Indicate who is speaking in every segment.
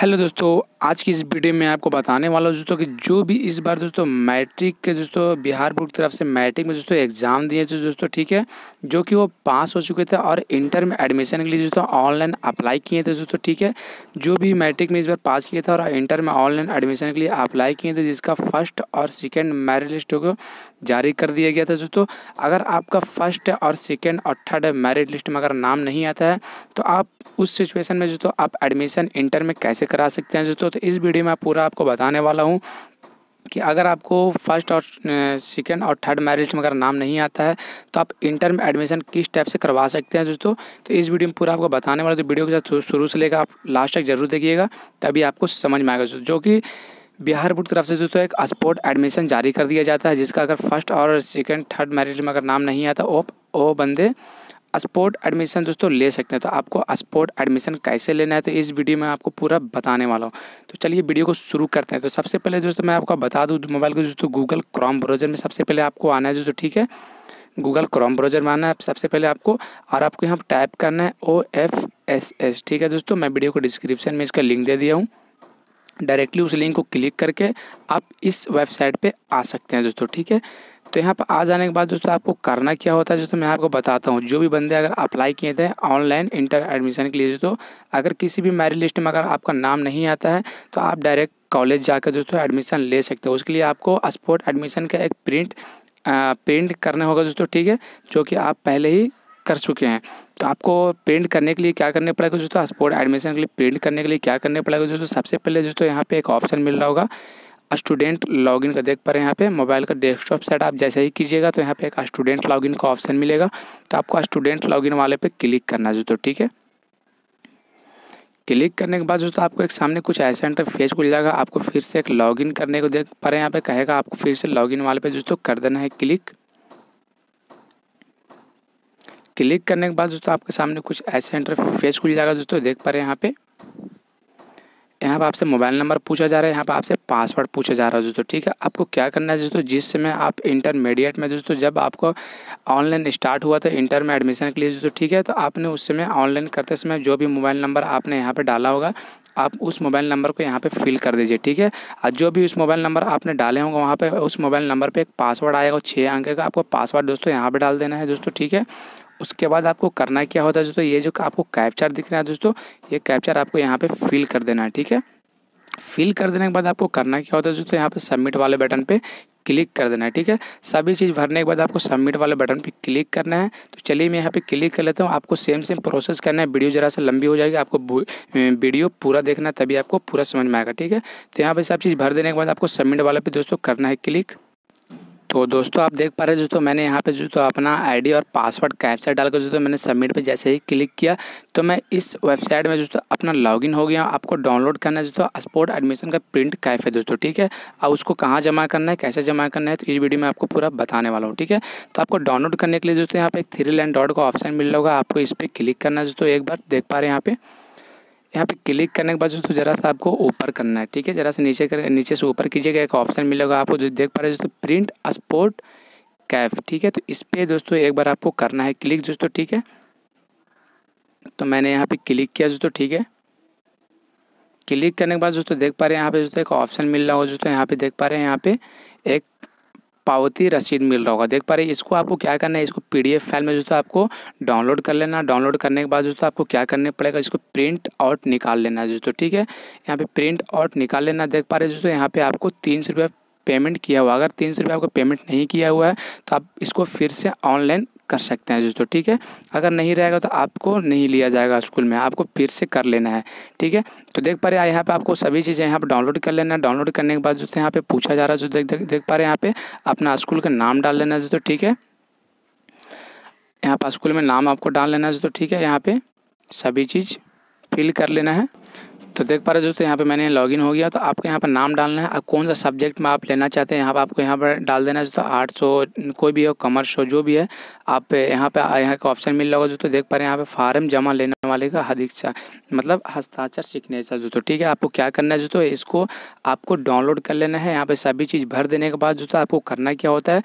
Speaker 1: hello दोस्तों आज की इस वीडियो में आपको बताने वाला हूँ दोस्तों कि जो भी इस बार दोस्तों मैट्रिक के दोस्तों बिहार बोर्ड की तरफ से मैट्रिक में दोस्तों एग्ज़ाम दिए थे दोस्तों ठीक है जो कि वो पास हो चुके थे और इंटर में एडमिशन के लिए दोस्तों ऑनलाइन अप्लाई किए थे दोस्तों ठीक है जो भी मैट्रिक में इस बार पास किए थे और इंटर में ऑनलाइन एडमिशन के लिए अप्लाई किए थे जिसका फर्स्ट और सेकेंड मेरिट लिस्ट को जारी कर दिया गया था दोस्तों अगर आपका फर्स्ट और सेकेंड और थर्ड मेरिट लिस्ट में अगर नाम नहीं आता है तो आप उस सिचुएशन में दोस्तों आप एडमिशन इंटर में कैसे करा सकते हैं दोस्तों तो इस वीडियो में पूरा आपको बताने वाला हूँ कि अगर आपको फर्स्ट और सेकेंड और थर्ड मैरिट में अगर नाम नहीं आता है तो आप इंटर में एडमिशन किस टाइप से करवा सकते हैं दोस्तों तो इस वीडियो में पूरा आपको बताने वाला तो वीडियो के साथ शुरू से लेकर आप लास्ट तक जरूर देखिएगा तभी आपको समझ में आएगा दोस्तों जो कि बिहार बोर्ड की तरफ से दोस्तों एक स्पोर्ट एडमिशन जारी कर दिया जाता है जिसका अगर फर्स्ट और सेकेंड थर्ड मैरिट में अगर नाम नहीं आता वो वो बंदे स्पोर्ट एडमिशन दोस्तों ले सकते हैं तो आपको स्पोर्ट एडमिशन कैसे लेना है तो इस वीडियो में आपको पूरा बताने वाला हूँ तो चलिए वीडियो को शुरू करते हैं तो सबसे पहले दोस्तों मैं आपको बता दूँ मोबाइल को दोस्तों गूगल क्रॉम ब्राउजर में सबसे पहले आपको आना है दोस्तों ठीक है गूगल क्रॉम ब्राउजर में आना है सबसे पहले आपको और आपको यहाँ टाइप करना है ओ एफ एस एस ठीक है दोस्तों मैं वीडियो को डिस्क्रिप्शन में इसका लिंक दे दिया हूँ डायरेक्टली उस लिंक को क्लिक करके आप इस वेबसाइट पे आ सकते हैं दोस्तों ठीक है तो यहाँ पर आ जाने के बाद दोस्तों आपको करना क्या होता है दोस्तों मैं आपको बताता हूँ जो भी बंदे अगर अप्लाई किए थे ऑनलाइन इंटर एडमिशन के लिए दोस्तों अगर किसी भी मैरिट लिस्ट में अगर आपका नाम नहीं आता है तो आप डायरेक्ट कॉलेज जाकर दोस्तों एडमिशन ले सकते हो उसके लिए आपको स्पोर्ट एडमिशन का एक प्रिंट आ, प्रिंट करना होगा दोस्तों ठीक है जो कि आप पहले ही कर चुके हैं तो आपको प्रिंट करने के लिए क्या करने पड़ेगा दोस्तों स्पोर्ट एडमिशन के लिए प्रिंट करने के लिए क्या करने पड़ेगा दोस्तों सबसे पहले दोस्तों यहाँ पे एक ऑप्शन मिल रहा होगा स्टूडेंट लॉगिन का देख पा रहे हैं यहाँ पे मोबाइल का डेस्कटॉप सेट आप जैसे ही कीजिएगा तो यहाँ पे एक स्टूडेंट लॉगिन का ऑप्शन मिलेगा तो आपको स्टूडेंट लॉगिन वाले पे क्लिक करना दोस्तों ठीक है क्लिक करने के बाद दोस्तों आपको एक सामने कुछ ऐसा इंटरफेस खुल जाएगा आपको फिर से एक लॉगिन करने को देख पा रहे हैं यहाँ पे कहेगा आपको फिर से लॉगिन वाले पे दोस्तों कर देना है क्लिक क्लिक करने के बाद दोस्तों आपके सामने कुछ ऐसे इंटरफेस खुल जाएगा दोस्तों देख पा रहे हैं यहाँ पे यहाँ पर आपसे मोबाइल नंबर पूछा जा रहा है यहाँ पर आपसे पासवर्ड पूछा जा रहा है दोस्तों ठीक है आपको क्या करना है दोस्तों जिस समय आप इंटरमीडिएट में दोस्तों जब आपको ऑनलाइन स्टार्ट हुआ था इंटर में एडमिशन के लिए दोस्तों ठीक है तो आपने उस समय ऑनलाइन करते समय जो भी मोबाइल नंबर आपने यहाँ पर डाला होगा आप उस मोबाइल नंबर को यहाँ पे फिल कर दीजिए ठीक है और जो भी उस मोबाइल नंबर आपने डाले होंगे वहाँ पे उस मोबाइल नंबर पे एक पासवर्ड आएगा छः अंक का आपको पासवर्ड दोस्तों यहाँ पे डाल देना है दोस्तों ठीक है उसके बाद आपको करना क्या होता है दोस्तों ये जो आपको कैप्चर दिख रहा है दोस्तों ये कैप्चर आपको यहाँ पे फिल कर देना है ठीक है फिल कर देने के बाद आपको करना क्या होता है दोस्तों यहाँ पे सबमिट वाले बटन पे क्लिक कर देना है ठीक है सभी चीज़ भरने के बाद आपको सबमिट वाले बटन पे क्लिक करना है तो चलिए मैं यहाँ पे क्लिक कर लेता हूँ आपको सेम सेम प्रोसेस करना है वीडियो ज़रा सा लंबी हो जाएगी आपको वीडियो पूरा देखना है तभी आपको पूरा समझ में आएगा ठीक है तो यहाँ पे सब चीज़ भर देने के बाद आपको सबमिट वाले पे दोस्तों करना है क्लिक तो दोस्तों आप देख पा रहे तो मैंने यहाँ पे जो तो अपना आईडी और पासवर्ड कैप्चर डालकर जो तो मैंने सबमिट पे जैसे ही क्लिक किया तो मैं इस वेबसाइट में जो तो अपना लॉगिन हो गया आपको डाउनलोड करना है तो स्पोर्ट एडमिशन का प्रिंट कैफ है दोस्तों ठीक है और उसको कहाँ जमा करना है कैसे जमा करना है तो इस वीडियो में आपको पूरा बताने वाला हूँ ठीक है तो आपको डाउनलोड करने के लिए तो यहाँ पे एक थ्री लाइन डॉट का ऑप्शन मिल रहा होगा आपको इस पर क्लिक करना है तो एक बार देख पा रहे हैं यहाँ पे यहाँ पे क्लिक करने के बाद दोस्तों ज़रा सा आपको ऊपर करना है ठीक है ज़रा से नीचे कर नीचे से ऊपर कीजिएगा एक ऑप्शन मिलेगा आपको जो देख पा रहे हैं दोस्तों प्रिंट स्पोर्ट कैफ ठीक है तो इस पर दोस्तों एक बार आपको करना है क्लिक दोस्तों ठीक है तो मैंने यहाँ पे क्लिक किया दोस्तों ठीक है क्लिक करने के बाद दोस्तों देख पा रहे हैं यहाँ पे दोस्तों एक ऑप्शन मिल रहा हो दोस्तों यहाँ पे देख पा रहे हैं यहाँ पे एक पावती रसीद मिल रहा होगा देख पा रहे इसको आपको क्या करना है इसको पी फाइल में दोस्तों आपको डाउनलोड कर लेना डाउनलोड करने के बाद दोस्तों आपको क्या करने पड़ेगा इसको प्रिंट आउट निकाल लेना है दोस्तों ठीक है यहाँ पे प्रिंट आउट निकाल लेना देख पा रहे जो यहाँ पे आपको तीन सौ पेमेंट किया हुआ अगर तीन सौ रुपये आपको पेमेंट नहीं किया हुआ है तो आप इसको फिर से ऑनलाइन कर सकते हैं दोस्तों ठीक है अगर नहीं रहेगा तो आपको नहीं लिया जाएगा स्कूल में आपको फिर से कर लेना है ठीक है तो देख पा रहे हैं यहाँ पे आपको सभी चीज़ें यहाँ पे डाउनलोड कर लेना है डाउनलोड करने के बाद जो यहाँ पे पूछा जा रहा है जो देख देख, देख पा रहे हैं यहाँ पे अपना स्कूल का नाम डाल लेना है तो ठीक है यहाँ पर स्कूल में नाम आपको डाल लेना है तो ठीक है यहाँ पर सभी चीज़ फिल कर लेना है तो देख पा रहे दोस्तों यहाँ पे मैंने लॉगिन हो गया तो आपको यहाँ पर नाम डालना है आप कौन सा सब्जेक्ट में आप लेना चाहते हैं यहाँ पर आपको यहाँ पर डाल देना है तो आर्ट्स हो कोई भी हो कॉमर्स हो जो भी है आप यहाँ पे यहाँ का ऑप्शन मिल रहा होगा दोस्तों देख पा रहे हैं यहाँ पे फार्म जमा लेने वाले का हदीक्षा मतलब हस्ताक्षर सीखने जो तो ठीक है आपको क्या करना है जो तो इसको आपको डाउनलोड कर लेना है यहाँ पर सभी चीज़ भर देने के बाद जो तो आपको करना क्या होता है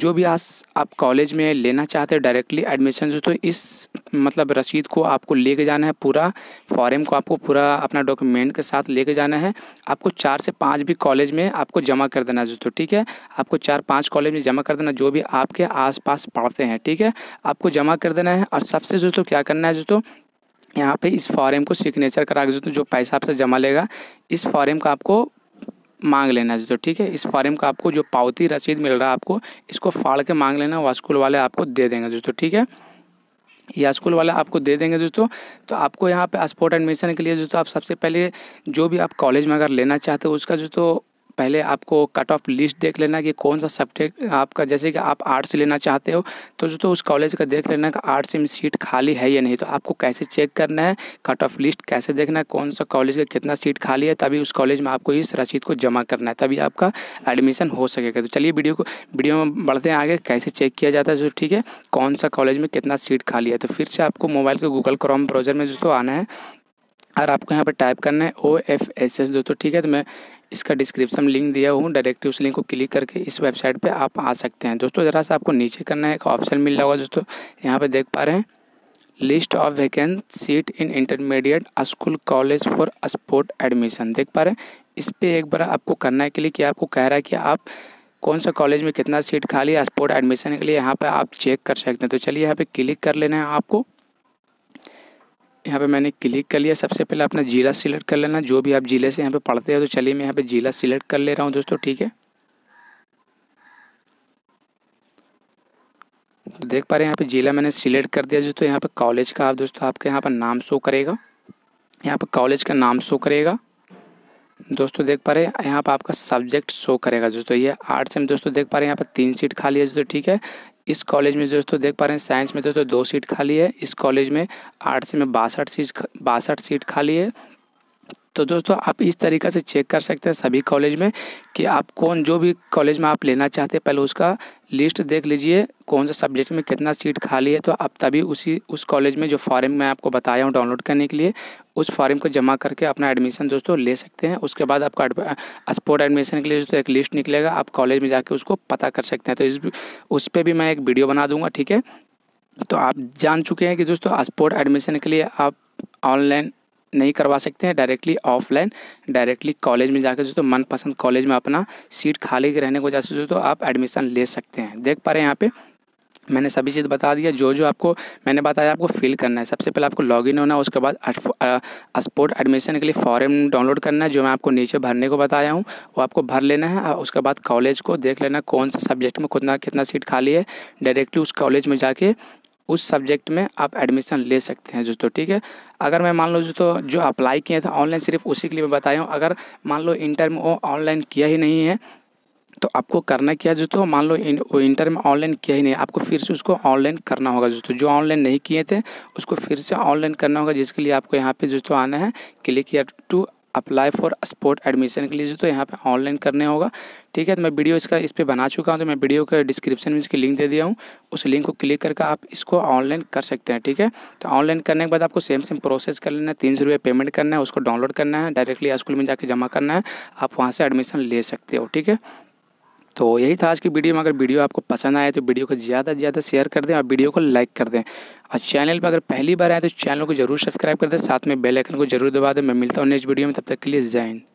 Speaker 1: जो भी आज आप कॉलेज में लेना चाहते हो डायरेक्टली एडमिशन जो तो इस मतलब रसीद को आपको लेके जाना है पूरा फॉरम को आपको पूरा अपना डॉक्यूमेंट के साथ लेके जाना है आपको चार से पाँच भी कॉलेज में आपको जमा कर देना दोस्तों ठीक है आपको चार पाँच कॉलेज में जमा कर देना जो भी आपके आसपास पढ़ते हैं ठीक है आपको जमा कर देना है और सबसे दोस्तों क्या करना है दोस्तों यहाँ पे इस फॉर्म को सिग्नेचर करा के दोस्तों जो पैसा आपसे जमा लेगा इस फॉर्म का आपको मांग लेना है तो ठीक है इस फॉर्म का आपको जो पावती रसीद मिल रहा है आपको इसको फाड़ के मांग लेना वास्कूल स्कूल वाले आपको दे देंगे दोस्तों ठीक है या स्कूल वाला आपको दे देंगे दोस्तों तो आपको यहाँ पे स्पोर्ट एडमिशन के लिए दोस्तों आप सबसे पहले जो भी आप कॉलेज में अगर लेना चाहते हो उसका दोस्तों पहले आपको कट ऑफ लिस्ट देख लेना कि कौन सा सब्जेक्ट आपका जैसे कि आप आर्ट्स लेना चाहते हो तो जो तो उस कॉलेज का देख लेना कि आर्ट्स में सीट खाली है या नहीं तो आपको कैसे चेक करना है कट ऑफ लिस्ट कैसे देखना है कौन सा कॉलेज का कितना सीट खाली है तभी उस कॉलेज में आपको इस रसीद को जमा करना है तभी आपका एडमिशन हो सकेगा तो चलिए वीडियो को वीडियो में बढ़ते हैं आगे कैसे चेक किया जाता है जो ठीक है कौन सा कॉलेज में कितना सीट खाली है तो फिर से आपको मोबाइल के गूगल क्रोम ब्राउज़र में जो तो आना है और आपको यहाँ पर टाइप करना है ओ एफ एस एस दोस्तों ठीक है तो मैं इसका डिस्क्रिप्शन लिंक दिया हूँ डायरेक्टली उस लिंक को क्लिक करके इस वेबसाइट पे आप आ सकते हैं दोस्तों ज़रा सा आपको नीचे करना है एक ऑप्शन मिल रहा होगा दोस्तों यहाँ पर देख पा रहे हैं list of vacant seat in intermediate school college for sport admission देख पा रहे हैं इस पर एक बार आपको करना है के लिए कि आपको कह रहा है कि आप कौन सा कॉलेज में कितना सीट खाली है स्पोर्ट एडमिशन के लिए यहाँ पर आप चेक कर सकते हैं तो चलिए यहाँ पर क्लिक कर लेना है आपको यहाँ पे मैंने क्लिक कर लिया सबसे पहले अपना ज़िला सिलेक्ट कर लेना जो भी आप ज़िले से यहाँ पे पढ़ते हो तो चलिए मैं यहाँ पे ज़िला सिलेक्ट कर ले रहा हूँ दोस्तों ठीक है तो देख पा रहे हैं यहाँ पे ज़िला मैंने सिलेक्ट कर दिया दोस्तों यहाँ पे कॉलेज का आप दोस्तों आपके यहाँ पर नाम शो करेगा यहाँ पर कॉलेज का नाम शो करेगा दोस्तों देख पा रहे हैं यहाँ पर आपका सब्जेक्ट शो करेगा दोस्तों ये आर्ट्स में दोस्तों देख पा रहे हैं यहाँ पर तीन सीट खाली है दोस्तों ठीक है इस कॉलेज में दोस्तों देख पा रहे हैं साइंस में दोस्तों दो सीट खाली है इस कॉलेज में आर्ट्स में बासठ सीट बासठ सीट खाली है तो दोस्तों आप इस तरीक़े से चेक कर सकते हैं सभी कॉलेज में कि आप कौन जो भी कॉलेज में आप लेना चाहते हैं पहले उसका लिस्ट देख लीजिए कौन सा सब्जेक्ट में कितना सीट खाली है तो आप तभी उसी उस कॉलेज में जो फॉर्म मैं आपको बताया हूँ डाउनलोड करने के लिए उस फॉर्म को जमा करके अपना एडमिशन दोस्तों ले सकते हैं उसके बाद आपका स्पोर्ट एडमिशन के लिए दोस्तों एक लिस्ट निकलेगा आप कॉलेज में जाके उसको पता कर सकते हैं तो इस उस पर भी मैं एक वीडियो बना दूँगा ठीक है तो आप जान चुके हैं कि दोस्तों स्पोर्ट एडमिशन के लिए आप ऑनलाइन नहीं करवा सकते हैं डायरेक्टली ऑफलाइन डायरेक्टली कॉलेज में जाकर जो तो मनपसंद कॉलेज में अपना सीट खाली रहने को जैसे जो तो आप एडमिशन ले सकते हैं देख पा रहे हैं यहाँ पे मैंने सभी चीज़ बता दिया जो जो आपको मैंने बताया आपको फिल करना है सबसे पहले आपको लॉगिन होना है उसके बाद स्पोर्ट एडमिशन के लिए फॉरम डाउनलोड करना है जो मैं आपको नीचे भरने को बताया हूँ वो आपको भर लेना है और उसके बाद कॉलेज को देख लेना कौन से सब्जेक्ट में कितना कितना सीट खाली है डायरेक्टली उस कॉलेज में जाके उस सब्जेक्ट में आप एडमिशन ले सकते हैं दोस्तों ठीक है अगर मैं मान लो दोस्तों जो अप्लाई किए थे ऑनलाइन सिर्फ उसी के लिए मैं बताया हूँ अगर मान लो इंटर में वो ऑनलाइन किया ही नहीं है तो आपको करना क्या तो मान लो इंटर में ऑनलाइन किया ही नहीं आपको फिर से उसको ऑनलाइन करना होगा दोस्तों जो ऑनलाइन नहीं किए थे उसको फिर से ऑनलाइन करना होगा जिसके लिए आपको यहाँ पे तो आना है क्लिक या to apply for sport admission के लिए तो यहाँ पे ऑनलाइन करने होगा ठीक है तो मैं वीडियो इसका इस पर बना चुका हूँ तो मैं वीडियो के डिस्क्रिप्शन में इसकी लिंक दे दिया हूँ उस लिंक को क्लिक करके आप इसको ऑनलाइन कर सकते हैं ठीक है तो ऑनलाइन करने के बाद आपको सेम सेम प्रोसेस कर लेना है तीन सौ रुपये पेमेंट करना है उसको डाउनलोड करना है डायरेक्टली स्कूल में जाकर जमा करना है आप वहाँ से एडमिशन ले सकते हो ठीक है तो यही था आज की वीडियो में अगर वीडियो आपको पसंद आए तो वीडियो को ज़्यादा से ज़्यादा शेयर कर दें और वीडियो को लाइक कर दें और चैनल पर अगर पहली बार आए तो चैनल को जरूर सब्सक्राइब कर दें साथ में बेल आइकन को जरूर दबा दें मैं मिलता हूँ नेक्स्ट वीडियो में तब तक के लिए जय हिंद